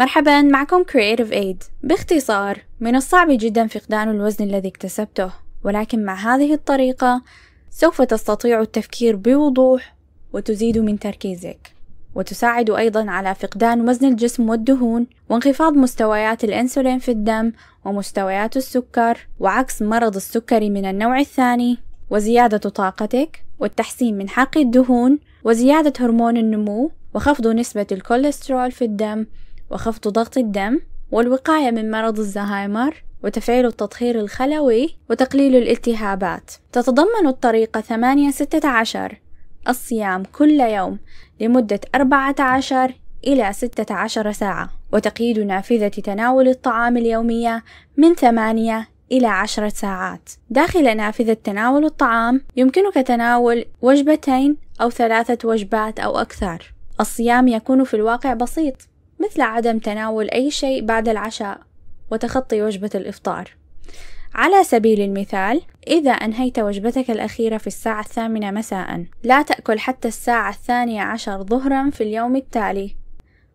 مرحبا معكم Creative Aid باختصار من الصعب جدا فقدان الوزن الذي اكتسبته ولكن مع هذه الطريقة سوف تستطيع التفكير بوضوح وتزيد من تركيزك وتساعد أيضا على فقدان وزن الجسم والدهون وانخفاض مستويات الأنسولين في الدم ومستويات السكر وعكس مرض السكري من النوع الثاني وزيادة طاقتك والتحسين من حق الدهون وزيادة هرمون النمو وخفض نسبة الكوليسترول في الدم وخفض ضغط الدم والوقاية من مرض الزهايمر وتفعيل التطهير الخلوي وتقليل الالتهابات تتضمن الطريقة 8-16 الصيام كل يوم لمدة 14 إلى 16 ساعة وتقييد نافذة تناول الطعام اليومية من 8 إلى 10 ساعات داخل نافذة تناول الطعام يمكنك تناول وجبتين أو ثلاثة وجبات أو أكثر الصيام يكون في الواقع بسيط مثل عدم تناول أي شيء بعد العشاء وتخطي وجبة الإفطار على سبيل المثال إذا أنهيت وجبتك الأخيرة في الساعة الثامنة مساء لا تأكل حتى الساعة الثانية عشر ظهرا في اليوم التالي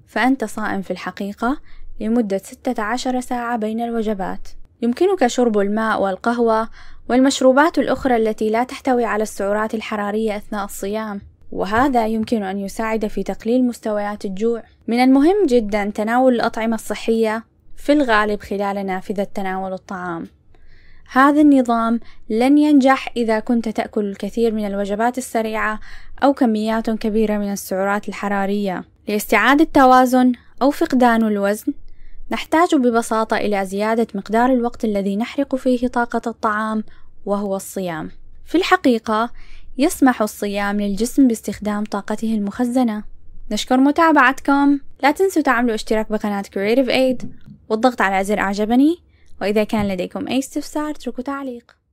فأنت صائم في الحقيقة لمدة ستة عشر ساعة بين الوجبات يمكنك شرب الماء والقهوة والمشروبات الأخرى التي لا تحتوي على السعرات الحرارية أثناء الصيام وهذا يمكن أن يساعد في تقليل مستويات الجوع من المهم جدا تناول الأطعمة الصحية في الغالب خلال نافذة تناول الطعام هذا النظام لن ينجح إذا كنت تأكل الكثير من الوجبات السريعة أو كميات كبيرة من السعرات الحرارية لاستعادة توازن أو فقدان الوزن نحتاج ببساطة إلى زيادة مقدار الوقت الذي نحرق فيه طاقة الطعام وهو الصيام في الحقيقة يسمح الصيام للجسم باستخدام طاقته المخزنة نشكر متابعتكم لا تنسوا تعملوا اشتراك بقناة Creative Aid والضغط على زر أعجبني وإذا كان لديكم أي استفسار اتركوا تعليق